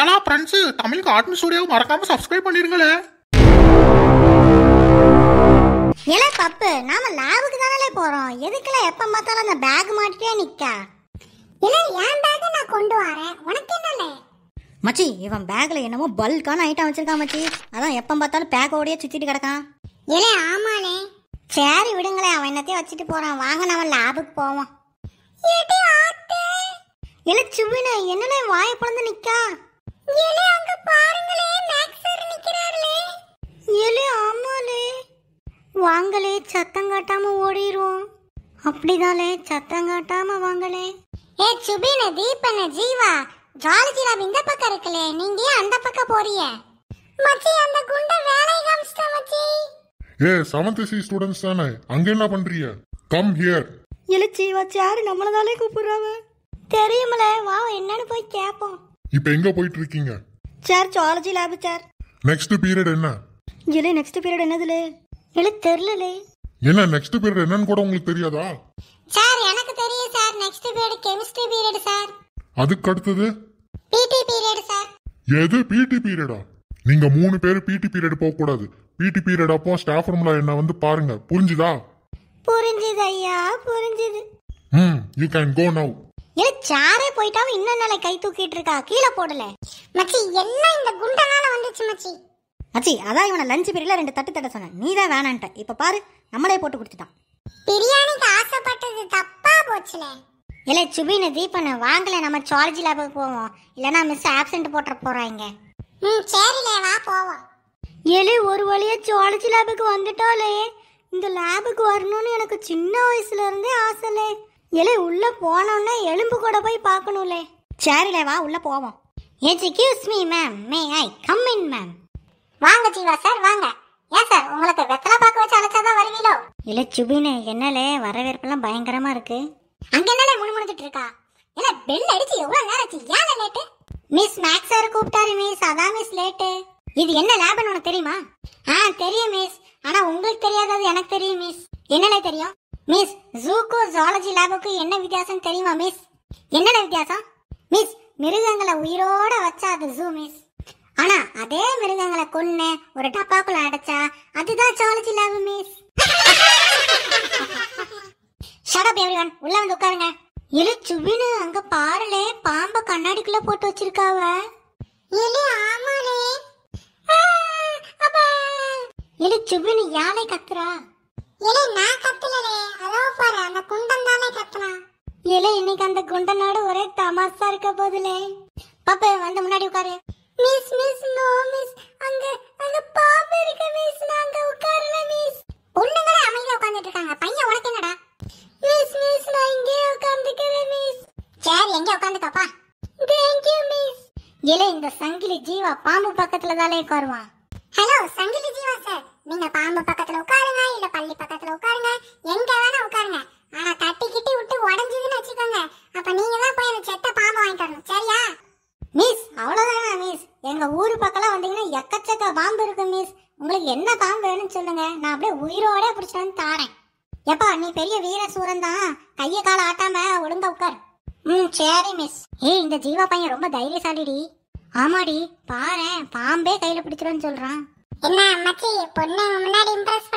ஏன்னா friends Tamil cartoon ஸ்டுடியோவை மறக்காம subscribe பண்ணிருங்களே ஏல பப்பு நாம லேபுக்கு தானே போறோம் எதுக்குல எப்ப பார்த்தாலும் அந்த பேக் மாட்டிட்டே நிக்க ஏல ஏன் பேக் நான் கொண்டு வரேன் உனக்கு என்னலே மச்சி இவன் பேக்ல என்னமோ பல்கான ஐட்டம் வச்சிருக்கான் மச்சி அதான் எப்ப பார்த்தாலும் ஓடியே சுத்திட்டு கிடக்கான் ஏலே ஆமாலே சரி விடுங்களே அவன் என்னத்தையும் வச்சுட்டு போறான் வாங்க நாம லேபுக்கு போவோம் ஏடி ஆத்தே இல்ல சுவினா என்னடா வாயை பிறந்து நிக்கா வாங்களே சத்தம் காட்டாம ஓடிடுவோம் அப்படிதானே சத்தம் காட்டாம வாங்களே ஏ சுபின தீபன ஜீவா ஜாலஜி லேப் இந்த பக்கம் இருக்குல்ல நீங்க அந்த பக்கம் போறீங்க மச்சி அந்த குண்ட வேலை காமிச்சிட்ட மச்சி ஏ செவன்த் சி ஸ்டூடண்ட்ஸ் தானே அங்க என்ன பண்றீங்க கம் ஹியர் எழுச்சி வச்சு யாரு நம்மளதாலே கூப்பிடுறாங்க தெரியுமல வா என்னன்னு போய் கேட்போம் இப்போ எங்க போயிட்டு இருக்கீங்க sir zoology lab sir next period என்ன இல்ல நெக்ஸ்ட் பீரியட் என்னதுலே இல்லை தெரியல என்ன நெக்ஸ்ட் பீரியட் என்னன்னு கூட உங்களுக்கு தெரியாதா சார் எனக்கு தெரியும் sir next period chemistry period sir அதுக்கு அடுத்தது பிடி பீரியட் சார் எது பிடி பீரியடா நீங்க மூணு பேர் பிடி பீரியட் போக கூடாது பிடி பீரியட் அப்போ ஸ்டாஃப் ரூம்ல என்ன வந்து பாருங்க புரிஞ்சுதா புரிஞ்சுது ஐயா புரிஞ்சுது ம் யூ கேன் கோ நவ் இல்ல சாரே போயிட்டாவும் இன்னும் நாளை கை தூக்கிட்டு இருக்கா கீழே போடல மச்சி என்ன இந்த குண்டனால வந்துச்சு மச்சி மச்சி அதான் இவனை லஞ்ச் பீரியட்ல ரெண்டு தட்டு தட்ட சொன்னேன் நீ தான் வேணான்ட்ட இப்ப பாரு நம்மளே போட்டு கொடுத்துட்டான் பிரியாணிக்கு ஆசைப்பட்டது தப்பா போச்சுல இல்ல சுபின தீபன வாங்கல நம்ம சாலேஜ் லேபுக்கு போவோம் இல்லனா மிஸ் ஆப்சென்ட் போட்டுற போறாங்க ம் சரிலே வா போவோம் எலி ஒரு வழியா சாலேஜ் லேபுக்கு வந்துட்டோலே இந்த லேபுக்கு வரணும்னு எனக்கு சின்ன வயசுல இருந்தே ஆசைலே இல்லை உள்ளே போனோன்னே எலும்பு கூட போய் பார்க்கணும்லே சரில வா உள்ளே போவோம் excuse me ma'am may I come in ma'am வாங்க ஜீவா சார் வாங்க ஏன் சார் உங்களுக்கு வெத்தலை பார்க்க வச்சு அழைச்சாதான் வருவீங்களோ இல்லை சுபின் என்னலே வரவேற்பெல்லாம் பயங்கரமாக இருக்கு அங்கே என்னாலே முணுமுணுத்துட்டு இருக்கா இல்லை பெல் அடிச்சு எவ்வளோ நேரம் ஆச்சு ஏன் லேட்டு மிஸ் மேக்ஸ் சார் கூப்பிட்டாரு மிஸ் அதான் மிஸ் லேட்டு இது என்ன லேப்னு உனக்கு தெரியுமா ஆ தெரியும் மிஸ் ஆனால் உங்களுக்கு தெரியாதது எனக்கு தெரியும் மிஸ் என்னலே தெரியும் மிஸ் ஜூக்கும் ஜுவாலஜி லேபுக்கும் என்ன வித்தியாசம் தெரியுமா மிஸ் என்னென்ன வித்தியாசம் மிஸ் மிருகங்களை உயிரோட வச்சா அது ஜூ மிஸ் ஆனா அதே மிருகங்களை கொன்னு ஒரு டப்பாக்குள்ள அடைச்சா அதுதான் zoology lab miss shut up everyone உள்ள வந்து உட்காருங்க இலு சுவினு அங்க பாருலே பாம்ப கண்ணாடிக்குள்ள போட்டு வச்சிருக்காவ இலு ஆமாலே இலு சுவினு யானை கத்துறா இலு நான் இல்ல இன்னைக்கு அந்த குண்டனோட ஒரே தமாசா இருக்க போதுல பாப்பா வந்து முன்னாடி உட்காரு மிஸ் மிஸ் நோ மிஸ் அங்க அங்க பாம்பு இருக்கு மிஸ் நான் அங்க உட்காரல மிஸ் பொண்ணுங்களே அமைதியா உட்கார்ந்துட்டு இருக்காங்க பையன் உனக்கு என்னடா மிஸ் மிஸ் நான் இங்கே உட்கார்ந்துக்கிறேன் மிஸ் சரி எங்க உட்கார்ந்துக்கப்பா தேங்க் யூ மிஸ் இல்ல இந்த சங்கிலி ஜீவா பாம்பு பக்கத்துல தானே உட்காருவான் ஹலோ சங்கிலி ஜீவா சார் நீங்க பாம்பு பக்கத்துல உட்காருங்க இல்ல பள்ளி பக்கத்துல உட்காருங்க எங்க வேணா உட்காருங்க உயிரோட பிடிச்சிட்டு வந்து தாரேன் எப்பா நீ பெரிய வீர சூரன் தான் கையை கால ஆட்டாம ஒழுங்க உட்கார் ம் சரி மிஸ் ஏய் இந்த ஜீவா பையன் ரொம்ப தைரியசாலிடி ஆமாடி பாரு பாம்பே கையில பிடிச்சிருன்னு சொல்றான் என்ன அம்மாச்சி பொண்ணு முன்னாடி இம்ப்ரெஸ்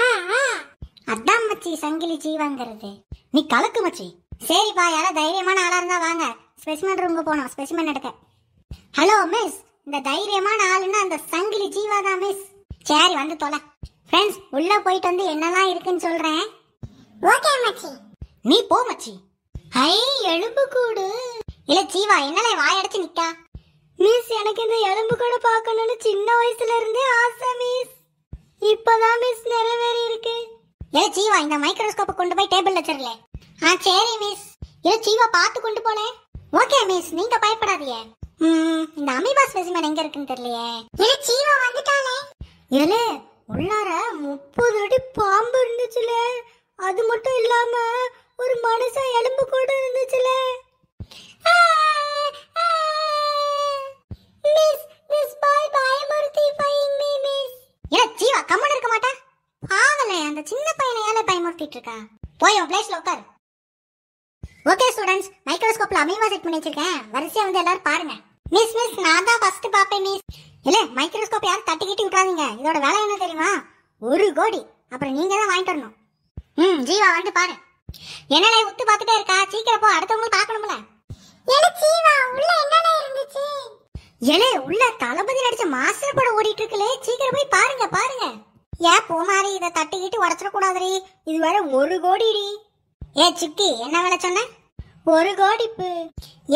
ஆ அதான் மச்சி சங்கிலி ஜீவாங்கிறது நீ கலக்கு மச்சி சரிப்பா யாரும் தைரியமான ஆளா இருந்தா வாங்க ஸ்பெசிமென் ரூமுக்கு போனோம் ஸ்பெசிமென் எடுக்க ஹலோ மிஸ் இந்த தைரியமான ஆளுன்னா அந்த சங்கிலி ஜீவா தான் மிஸ் சரி வந்து தொலை ஃப்ரெண்ட்ஸ் உள்ள போயிட்டு வந்து என்னெல்லாம் இருக்குன்னு சொல்றேன் ஓகே மச்சி நீ போ மச்சி ஐ எலும்பு கூடு இல்ல சீவா என்னல வாயடைச்சு நிக்கா மிஸ் எனக்கு இந்த எலும்பு கூடு பார்க்கணும்னு சின்ன வயசுல இருந்தே ஆசை மிஸ் இப்பதான் மிஸ் நிறைவேறி இருக்கு ஏ சீவா இந்த மைக்ரோஸ்கோப்பை கொண்டு போய் டேபிள்ல வச்சிருல ஆ சரி மிஸ் ஏ சீவா பார்த்து கொண்டு போனே ஓகே மிஸ் நீங்க பயப்படாதீங்க ம் இந்த அமீபா ஸ்பெசிமன் எங்க இருக்குன்னு தெரியலையே ஏ சீவா வந்துட்டானே ஏலே உள்ளார முப்பது அடி பாம்பு இருந்துச்சுல அது மட்டும் இல்லாம ஒரு மனுஷன் எலும்பு கூட இருந்துச்சுல ஜீவா கம்மன் இருக்க மாட்டா பாவல அந்த சின்ன பையனை ஏழை பயமுறுத்திட்டு இருக்கா போய் உன் பிளேஸ்ல உட்கார் ஓகே ஸ்டூடெண்ட்ஸ் மைக்ரோஸ்கோப்ல அமீவா செட் பண்ணி வச்சிருக்கேன் வரிசையா வந்து எல்லாரும் பாருங்க மிஸ் மிஸ் நான் தான் ஃபர்ஸ்ட் பாப்பேன் மிஸ் இல்ல மைக்ரோஸ்கோப் யாரும் தட்டிக்கிட்டு விட்றாதீங்க இதோட விலை என்ன தெரியுமா ஒரு கோடி அப்புறம் நீங்க தான் வாங்கிட்டு வரணும் ம் ஜீவா வந்து பாரு என்னடா உத்து பார்த்துட்டே இருக்கா சீக்கிரம் போ அடுத்தவங்களும் பார்க்கணும்ல ஏலே ஜீவா உள்ள என்னடா இருந்துச்சு ஏலே உள்ள தளபதி நடிச்ச மாஸ்டர் படம் ஓடிட்டு இருக்கலே சீக்கிரம் போய் பாருங்க பாருங்க ஏன் போ மாதிரி இதை தட்டிக்கிட்டு உடச்சிட கூடாதுரி இது வேற ஒரு கோடிடி ஏ சிக்கி என்ன வேலை சொன்ன ஒரு கோடிப்பு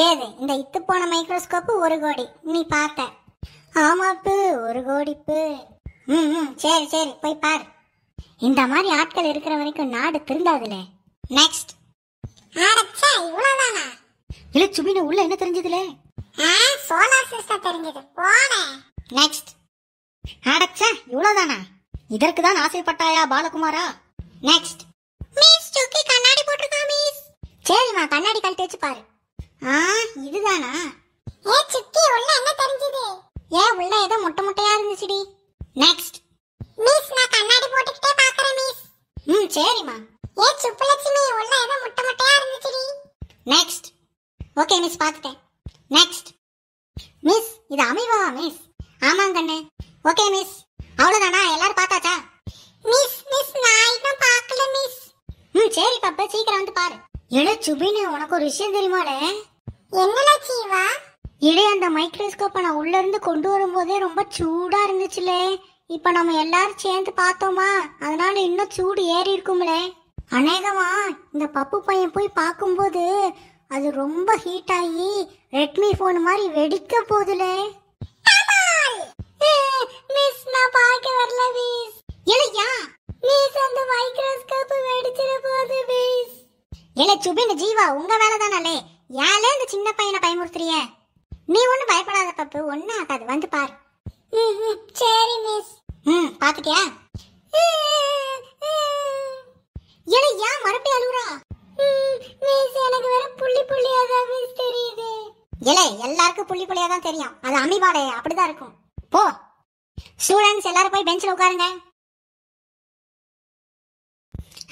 ஏது இந்த இத்து போன மைக்ரோஸ்கோப்பு ஒரு கோடி நீ பார்த்தேன் ஆமாப்பு ஒரு கோடிப்பு ம் சரி சரி போய் பார் இந்த மாதிரி ஆட்கள் இருக்கிற வரைக்கும் நாடு திருந்தாதுல நெக்ஸ்ட் அடச்சே இவ்வளவுதானா இல்ல சுபின உள்ள என்ன தெரிஞ்சதுல சோலார் சிஸ்டம் தெரிஞ்சது போனே நெக்ஸ்ட் அடச்சே இவ்வளவுதானா இதற்கு தான் ஆசைப்பட்டாயா பாலகுமாரா நெக்ஸ்ட் மிஸ் சுக்கி கண்ணாடி போட்டுருக்கா மிஸ் சரிம்மா கண்ணாடி கழட்டி வச்சு பாரு ஆ இதுதானா ஏ சுக்கி உள்ள போச்சுடி நெக்ஸ்ட் மிஸ் நான் கண்ணாடி போட்டுட்டே பாக்குறேன் மிஸ் ம் சரிம்மா ஏ சுப்புலட்சுமி உள்ள ஏதோ முட்டை முட்டையா இருந்துச்சுடி நெக்ஸ்ட் ஓகே மிஸ் பார்த்துட்டேன் நெக்ஸ்ட் மிஸ் இது அமைவா மிஸ் ஆமாங்க கண்ணு ஓகே மிஸ் அவ்வளவுதானா எல்லாரும் பார்த்தாச்சா மிஸ் மிஸ் நான் இன்னும் பார்க்கல மிஸ் ம் சரி பாப்பா சீக்கிரம் வந்து பாரு எழு சுபின்னு உனக்கு ஒரு விஷயம் தெரியுமாடே என்ன ஜீவா இடே அந்த மைக்ரோஸ்கோப்பை நான் உள்ளேருந்து கொண்டு வரும்போதே ரொம்ப சூடாக இருந்துச்சுலே இப்போ நம்ம எல்லாரும் சேர்ந்து பார்த்தோமா அதனால இன்னும் சூடு ஏறி இருக்கும்லே அநேகமா இந்த பப்பு பையன் போய் பார்க்கும்போது அது ரொம்ப ஹீட் ஆகி ரெட்மி ஃபோன் மாதிரி வெடிக்க போகுதுலே நான் பார்க்க வரல அந்த போகுது இல்ல சுபின் ஜீவா உங்க வேலை தானே ஏன் இந்த சின்ன பையனை பயமுறுத்துறீங்க நீ ஒன்றும் பயப்படாத பப்பு ஒன்றும் ஆகாது வந்து பாரு சரி மிஸ் ம் பார்த்துட்டியா ஏன்னா ஏன் மறுபடியும் அழுகுறா மிஸ் எனக்கு வேற புள்ளி புள்ளியா தான் மிஸ் தெரியுது ஏலே எல்லாருக்கும் புள்ளி புள்ளியா தான் தெரியும் அது அமிபாடே அப்படிதான் இருக்கும் போ ஸ்டூடெண்ட்ஸ் எல்லாரும் போய் பெஞ்சில் உட்காருங்க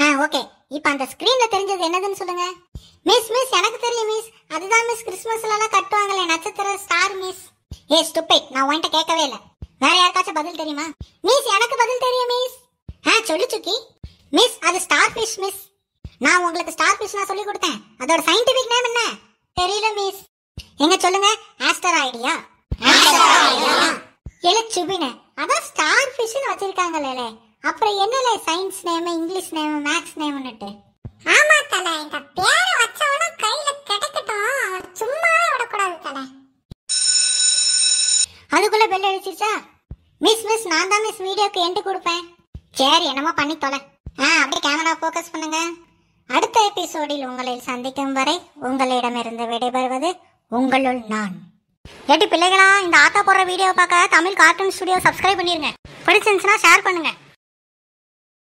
ஆ ஓகே இப்போ அந்த ஸ்க்ரீனில் தெரிஞ்சது என்னதுன்னு சொல்லுங்கள் மிஸ் மிஸ் எனக்கு தெரியும் மிஸ் அதுதான் மிஸ் எல்லாம் கட்டுவாங்களே நட்சத்திர ஸ்டார் மிஸ் ஏ ஸ்டூபிட் நான் உன்கிட்ட கேட்கவே இல்லை வேற யாருக்காச்சும் பதில் தெரியுமா மிஸ் எனக்கு பதில் தெரியும் மிஸ் ஆ சொல்லு சுக்கி மிஸ் அது ஸ்டார் ஃபிஷ் மிஸ் நான் உங்களுக்கு ஸ்டார் ஃபிஷ் நான் சொல்லி கொடுத்தேன் அதோட சயின்டிபிக் நேம் என்ன தெரியல மிஸ் எங்க சொல்லுங்க ஆஸ்டராய்டியா எல சுபின அதான் ஸ்டார் ஃபிஷ்னு வச்சிருக்காங்களே அப்புறம் என்னல science name English name maths நேம்னுட்டு ஆமா தல எங்க பேர் அதுக்குள்ள பெல் அடிச்சிருச்சா மிஸ் மிஸ் நான் தான் மிஸ் வீடியோக்கு எண்டு கொடுப்பேன் சரி என்னமோ பண்ணி தொலை ஆ அப்படியே கேமரா ஃபோக்கஸ் பண்ணுங்க அடுத்த எபிசோடில் உங்களை சந்திக்கும் வரை உங்களிடமிருந்து விடைபெறுவது உங்களுள் நான் ஏட்டி பிள்ளைகளா இந்த ஆத்தா போடுற வீடியோ பார்க்க தமிழ் கார்ட்டூன் ஸ்டுடியோ சப்ஸ்கிரைப் பண்ணிருங்க பிடிச்சிருந்துச்சுன்னா ஷேர் பண்ணுங்க